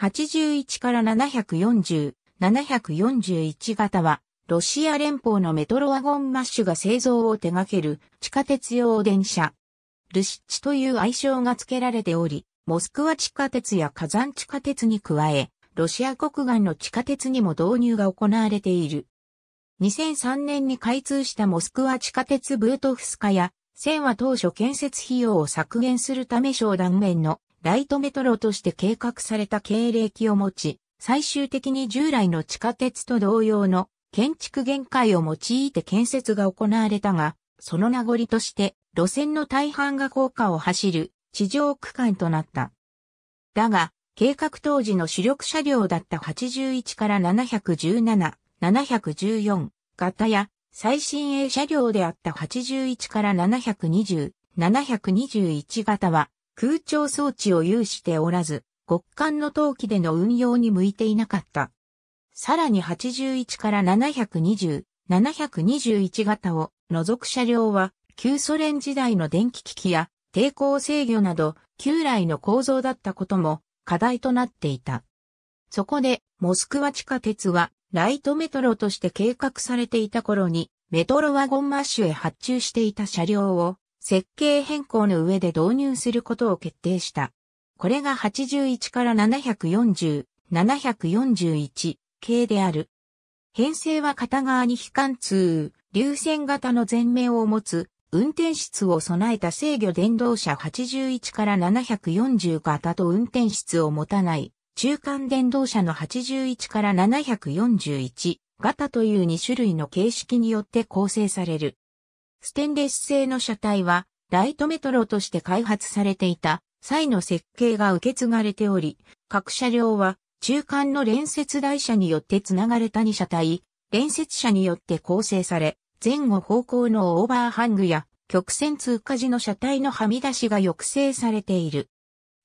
81から740、741型は、ロシア連邦のメトロワゴンマッシュが製造を手掛ける地下鉄用電車。ルシッチという愛称が付けられており、モスクワ地下鉄や火山地下鉄に加え、ロシア国外の地下鉄にも導入が行われている。2003年に開通したモスクワ地下鉄ブートフスカや、線は当初建設費用を削減するため商談面のライトメトロとして計画された経歴を持ち、最終的に従来の地下鉄と同様の建築限界を用いて建設が行われたが、その名残として路線の大半が高架を走る地上区間となった。だが、計画当時の主力車両だった81から717、714型や最新鋭車両であった81から720、721型は空調装置を有しておらず、極寒の陶器での運用に向いていなかった。さらに81から720、721型を除く車両は、旧ソ連時代の電気機器や抵抗制御など、旧来の構造だったことも課題となっていた。そこで、モスクワ地下鉄は、ライトメトロとして計画されていた頃に、メトロワゴンマッシュへ発注していた車両を、設計変更の上で導入することを決定した。これが81から740、741系である。編成は片側に非貫通、流線型の前面を持つ、運転室を備えた制御電動車81から740型と運転室を持たない、中間電動車の81から741型という2種類の形式によって構成される。ステンレス製の車体は、ライトメトロとして開発されていた際の設計が受け継がれており、各車両は中間の連接台車によってつながれた2車体、連接車によって構成され、前後方向のオーバーハングや曲線通過時の車体のはみ出しが抑制されている。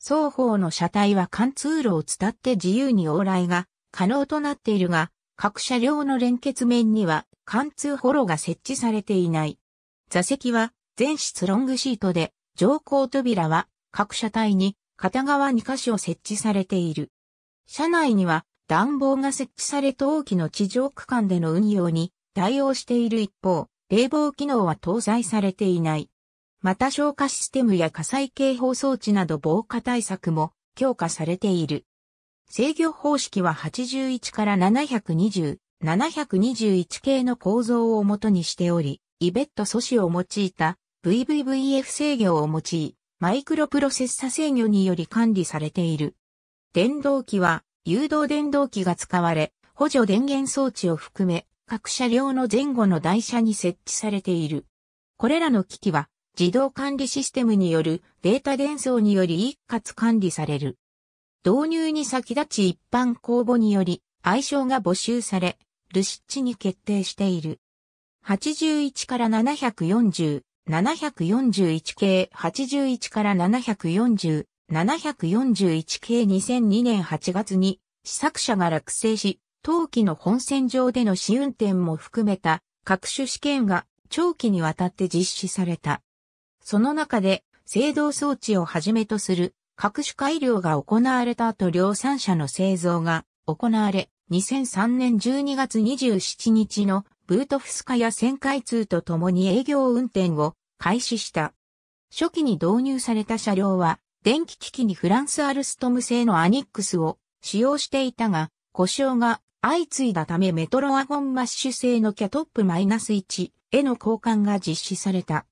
双方の車体は貫通路を伝って自由に往来が可能となっているが、各車両の連結面には貫通ホロが設置されていない。座席は全室ロングシートで、乗降扉は各車体に片側2箇所設置されている。車内には暖房が設置され冬季の地上区間での運用に対応している一方、冷房機能は搭載されていない。また消火システムや火災警報装置など防火対策も強化されている。制御方式は81から720、721系の構造をもとにしており、イベット素子を用いた VVVF 制御を用い、マイクロプロセッサ制御により管理されている。電動機は誘導電動機が使われ、補助電源装置を含め、各車両の前後の台車に設置されている。これらの機器は自動管理システムによるデータ伝送により一括管理される。導入に先立ち一般公募により愛称が募集され、ルシッチに決定している。81から740、741系81から740、741系2002年8月に試作車が落成し、冬季の本線上での試運転も含めた各種試験が長期にわたって実施された。その中で、制動装置をはじめとする各種改良が行われた後量産車の製造が行われ、2003年12月27日のブートフスカや旋回通と共に営業運転を開始した。初期に導入された車両は、電気機器にフランスアルストム製のアニックスを使用していたが、故障が相次いだためメトロワゴンマッシュ製のキャトップ -1 への交換が実施された。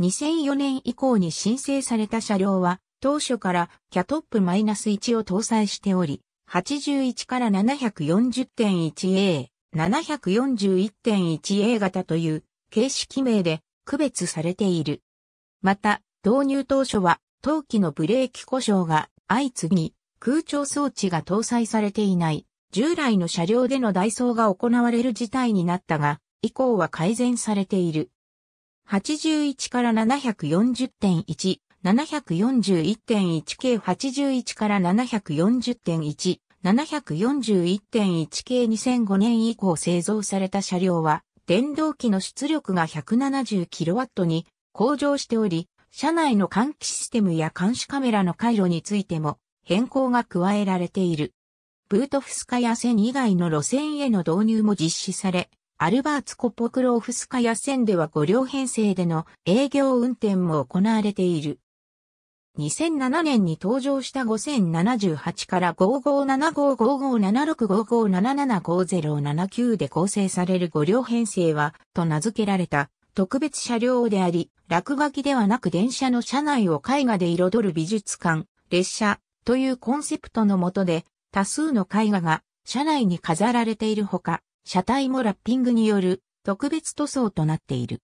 2004年以降に申請された車両は、当初からキャトップ -1 を搭載しており、81から 740.1A、741.1A 型という形式名で区別されている。また、導入当初は、陶器のブレーキ故障が相次ぎ、空調装置が搭載されていない、従来の車両での代ーが行われる事態になったが、以降は改善されている。81から740.1、741.1 k 81から740.1、741.1系2005年以降製造された車両は、電動機の出力が 170kW に向上しており、車内の換気システムや監視カメラの回路についても変更が加えられている。ブートフスカヤ線以外の路線への導入も実施され、アルバーツコポクローフスカヤ線では5両編成での営業運転も行われている。2007年に登場した5078から5575557655775079で構成される5両編成は、と名付けられた特別車両であり、落書きではなく電車の車内を絵画で彩る美術館、列車というコンセプトのもとで、多数の絵画が車内に飾られているほか、車体もラッピングによる特別塗装となっている。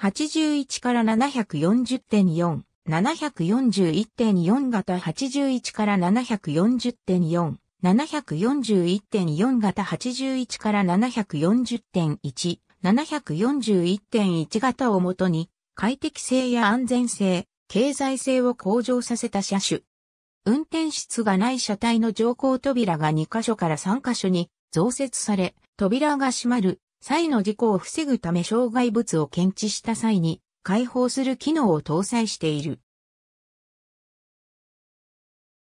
81から740.4 741.4型81から740.4、741.4型81から740.1、741.1型をもとに、快適性や安全性、経済性を向上させた車種。運転室がない車体の乗降扉が2箇所から3箇所に増設され、扉が閉まる際の事故を防ぐため障害物を検知した際に開放する機能を搭載している。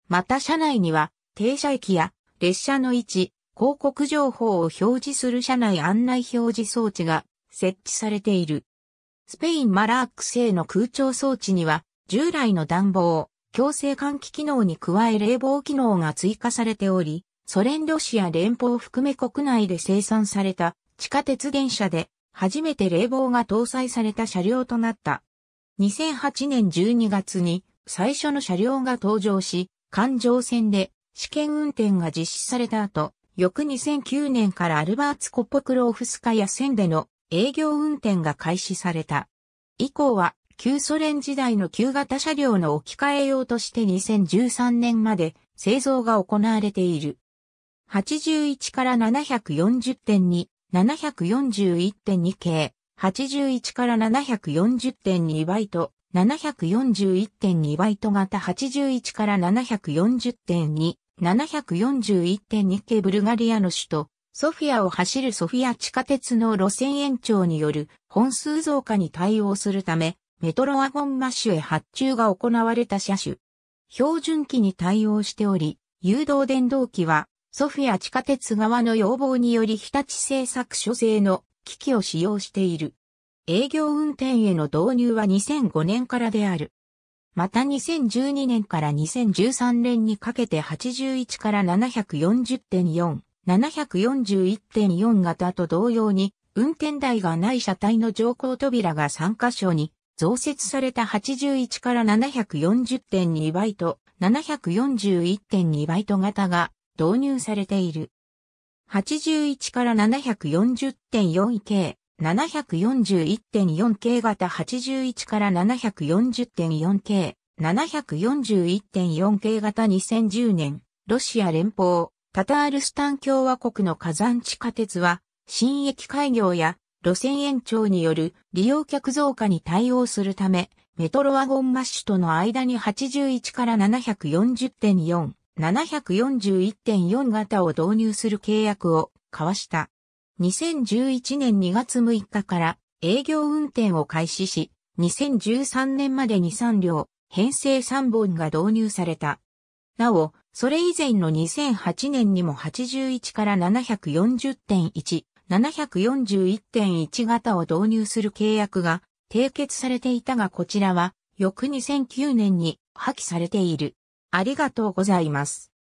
また車内には停車駅や列車の位置、広告情報を表示する車内案内表示装置が設置されている。スペインマラーク製の空調装置には従来の暖房、強制換気機能に加え冷房機能が追加されており、ソ連ロシア連邦を含め国内で生産された地下鉄電車で初めて冷房が搭載された車両となった。2008年12月に最初の車両が登場し、環状線で試験運転が実施された後、翌2009年からアルバーツ・コポクローフスカヤ線での営業運転が開始された。以降は旧ソ連時代の旧型車両の置き換え用として2013年まで製造が行われている。81から7 4 0に741.2系、81から740.2バイト、741.2バイト型81から740.2、741.2系ブルガリアの首都、ソフィアを走るソフィア地下鉄の路線延長による本数増加に対応するため、メトロワゴンマッシュへ発注が行われた車種。標準機に対応しており、誘導電動機はソフィア地下鉄側の要望により日立製作所製の機器を使用している。営業運転への導入は2005年からである。また2012年から2013年にかけて81から740.4、741.4型と同様に、運転台がない車体の乗降扉が3箇所に増設された81から740.2倍と741.2倍と型が導入されている。81から740.4 k 741.4 k 型81から740.4 k 741.4 k 型2010年、ロシア連邦、タタールスタン共和国の火山地下鉄は、新駅開業や路線延長による利用客増加に対応するため、メトロワゴンマッシュとの間に81から740.4、741.4型を導入する契約を交わした。2011年2月6日から営業運転を開始し、2013年までに3両、編成3本が導入された。なお、それ以前の2008年にも81から740.1、741.1型を導入する契約が締結されていたがこちらは、翌2009年に破棄されている。ありがとうございます。